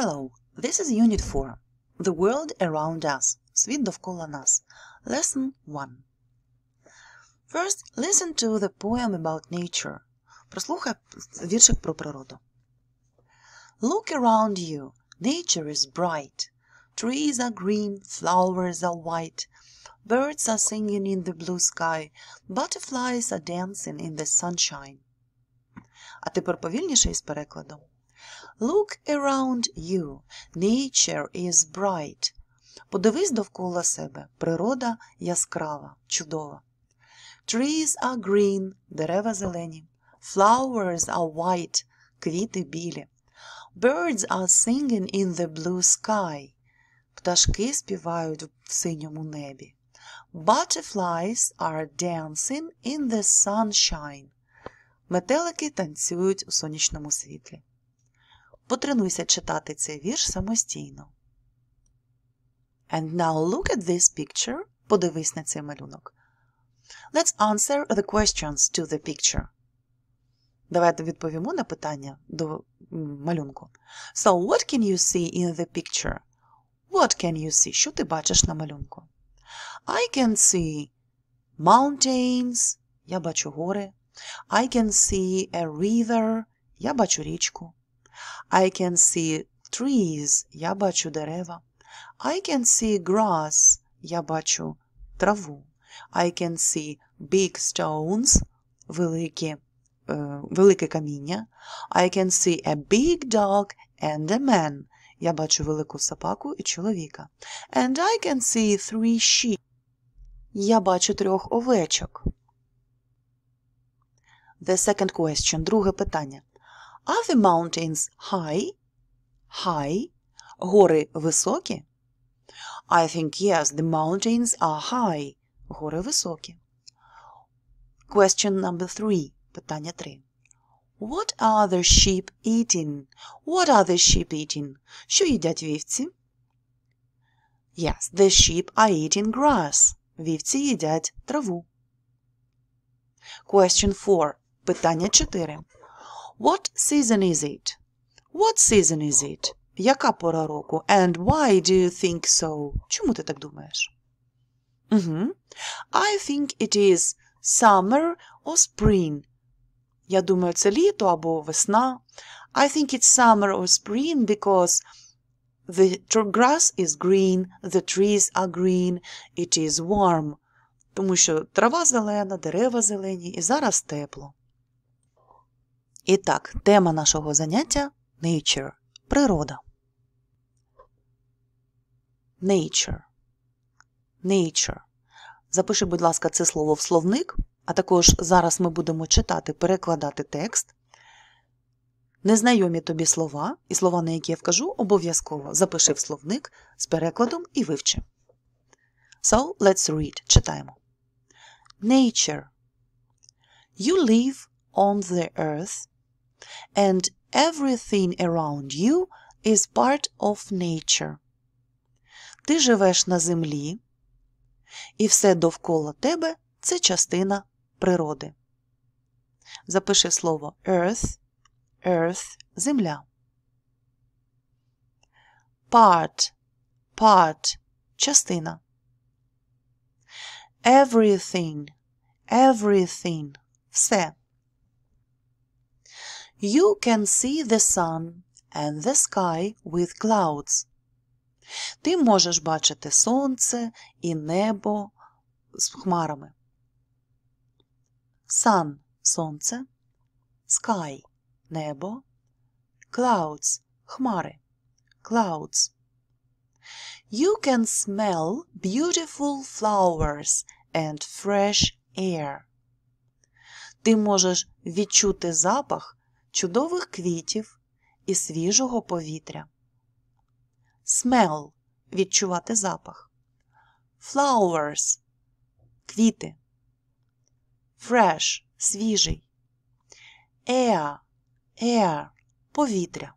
Hello, this is Unit 4. The World Around Us. Світ довкола нас. Lesson 1. First, listen to the poem about nature. Прослухай віршик про природу. Look around you. Nature is bright. Trees are green, flowers are white. Birds are singing in the blue sky. Butterflies are dancing in the sunshine. А тепер повільніше із перекладом. Look around you, nature is bright. Подивись довкола себе, природа яскрава, чудова. Trees are green, дерева зелені. Flowers are white, квіти білі. Birds are singing in the blue sky. Пташки співають в синьому небі. Butterflies are dancing in the sunshine. Метелики танцюють у сонячному світлі. Потренуйся читати цей вірш самостійно. And now look at this picture. Подивись на цей малюнок. Let's answer the questions to the picture. Давайте відповімо на питання до малюнку. So, what can you see in the picture? What can you see? Що ти бачиш на малюнку? I can see mountains. Я бачу гори. I can see a river. Я бачу річку. I can see trees, я бачу дерева. I can see grass, я бачу траву. I can see big stones, великі, е, велике каміння. I can see a big dog and a man. Я бачу велику собаку і чоловіка. And I can see three sheep. Я бачу трьох овечок. The second question. Друге питання. Are the mountains high? High? горы високі? I think yes, the mountains are high. горы високі. Question number three. Питання три. What are the sheep eating? What are the sheep eating? Що їдять вівці? Yes, the sheep are eating grass. Вівці їдять траву. Question 4. Питання чотири. What season is it? What season is it? Яка пора року? And why do you think so? Чому ти так думаєш? Угу. I think it is summer or spring. Я думаю, це літо або весна. I think it's summer or spring because the grass is green, the trees are green, it is warm. Тому що трава зелена, дерева зелені і зараз тепло. І так, тема нашого заняття nature природа. Nature. Nature. Запиши, будь ласка, це слово в словник, а також зараз ми будемо читати, перекладати текст. Незнайомі тобі слова і слова, на які я вкажу, обов'язково запиши в словник з перекладом і вивчи. So, let's read. Читаємо. Nature. You live on the earth and everything around you is part of nature. Ти живеш на землі, і все довкола тебе це частина природи. Запиши слово earth, earth земля. Part, part частина. Everything, everything все you can see the sun and the sky with clouds. Ти можеш бачити сонце і небо з хмарами. Sun сонце, sky небо, clouds хмари. Clouds. You can smell beautiful flowers and fresh air. Ти можеш відчути запах чудових квітів і свіжого повітря. Смел відчувати запах. Flowers квіти. Fresh свіжий. Air air повітря.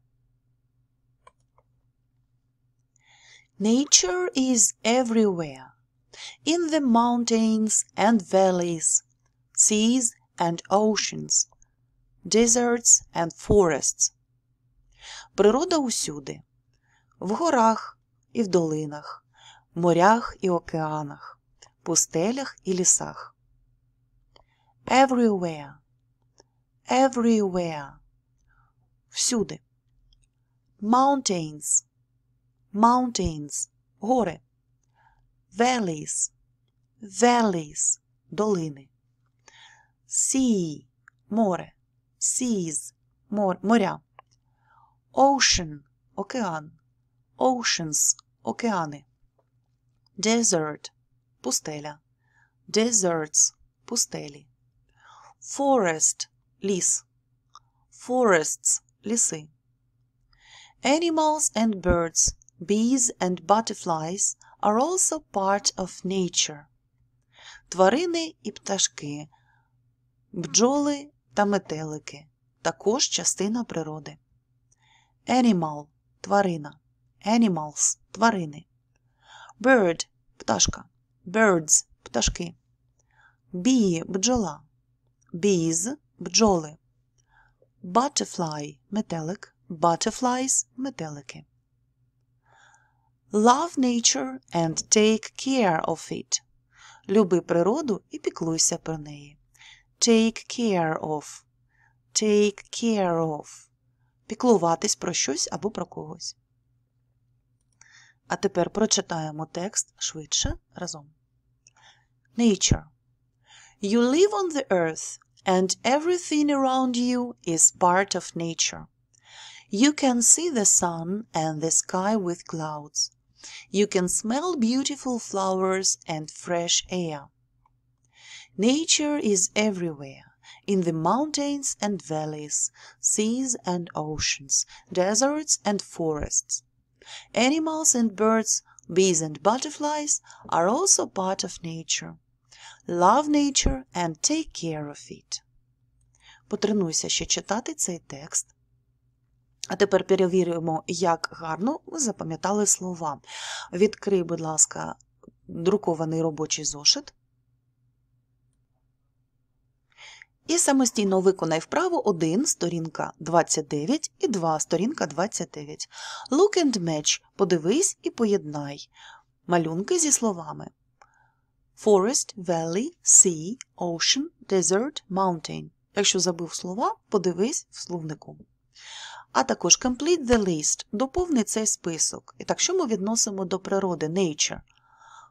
Nature is everywhere. In the mountains and valleys, seas and oceans deserts and forests. Природа усюди в горах і в долинах, морях і океанах, пустелях і лісах. Everywhere. Everywhere. Всюди. Mountains. Mountains. Гори. Valleys. Valleys. Долини. Sea. Море. seas – моря, ocean – океан, oceans – океани, desert – пустеля, deserts – пустелі, forest – ліс, forests – ліси. Animals and birds, bees and butterflies are also part of nature. Тварини і пташки, бджоли та метелики також частина природи. Animal тварина. Animals тварини. Bird пташка. Birds пташки. Bee бджола. Bees бджоли. Butterfly метелик. Butterflies метелики. Love nature and take care of it. Люби природу і піклуйся про неї. take care of. Take care of. Піклуватись про щось або про когось. А тепер прочитаємо текст швидше разом. Nature. You live on the earth, and everything around you is part of nature. You can see the sun and the sky with clouds. You can smell beautiful flowers and fresh air. Nature is everywhere, in the mountains and valleys, seas and oceans, deserts and forests. Animals and birds, bees and butterflies, are also part of nature. Love nature and take care of it. Потренуйся ще читати цей текст. А тепер перевіримо, як гарно ми запам'ятали слова. Відкрий, будь ласка, друкований робочий зошит. і самостійно виконай вправо 1 сторінка 29 і 2 сторінка 29. Look and match подивись і поєднай. Малюнки зі словами Forest, Valley, Sea, Ocean, Desert, Mountain. Якщо забув слова, подивись в словнику. А також Complete the list доповни цей список. І так, що ми відносимо до природи Nature.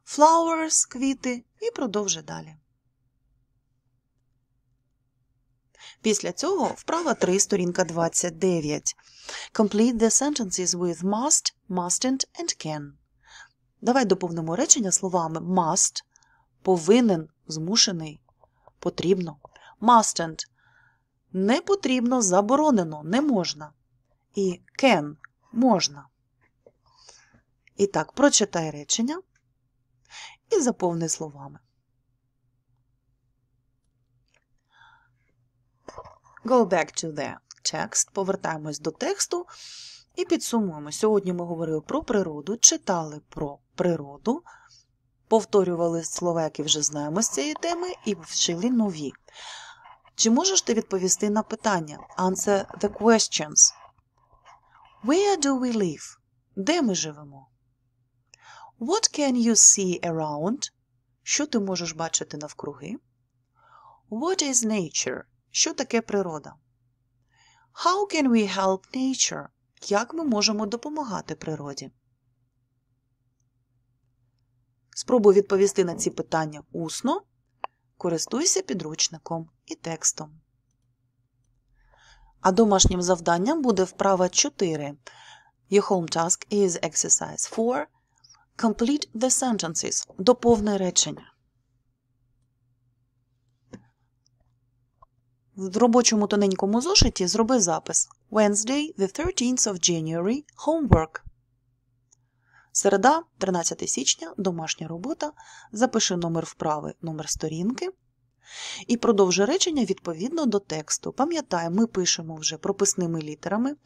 Flowers, квіти і продовжи далі. Після цього вправа 3, сторінка 29. Complete the sentences with must, mustn't and can. Давай доповнимо речення словами must, повинен, змушений, потрібно. Mustn't не потрібно, заборонено, не можна. І can можна. І так, прочитай речення і заповни словами. Go back to the text. Повертаємось до тексту і підсумуємо. Сьогодні ми говорили про природу, читали про природу, повторювали слова, які вже знаємо з цієї теми, і вчили нові. Чи можеш ти відповісти на питання? Answer the questions. Where do we live? Де ми живемо? What can you see around? Що ти можеш бачити навкруги? What is nature? Що таке природа? How can we help nature? Як ми можемо допомагати природі? Спробуй відповісти на ці питання усно. Користуйся підручником і текстом. А домашнім завданням буде вправа 4. Your home task is exercise 4. Complete the sentences. Доповни речення. В робочому тоненькому зошиті зроби запис Wednesday, the 13th of January, homework. Середа, 13 січня, домашня робота. Запиши номер вправи, номер сторінки. І продовжи речення відповідно до тексту. Пам'ятай, ми пишемо вже прописними літерами.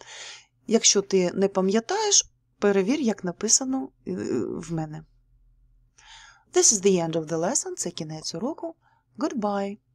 Якщо ти не пам'ятаєш, перевір, як написано е, в мене. This is the end of the lesson. Це кінець уроку. Goodbye!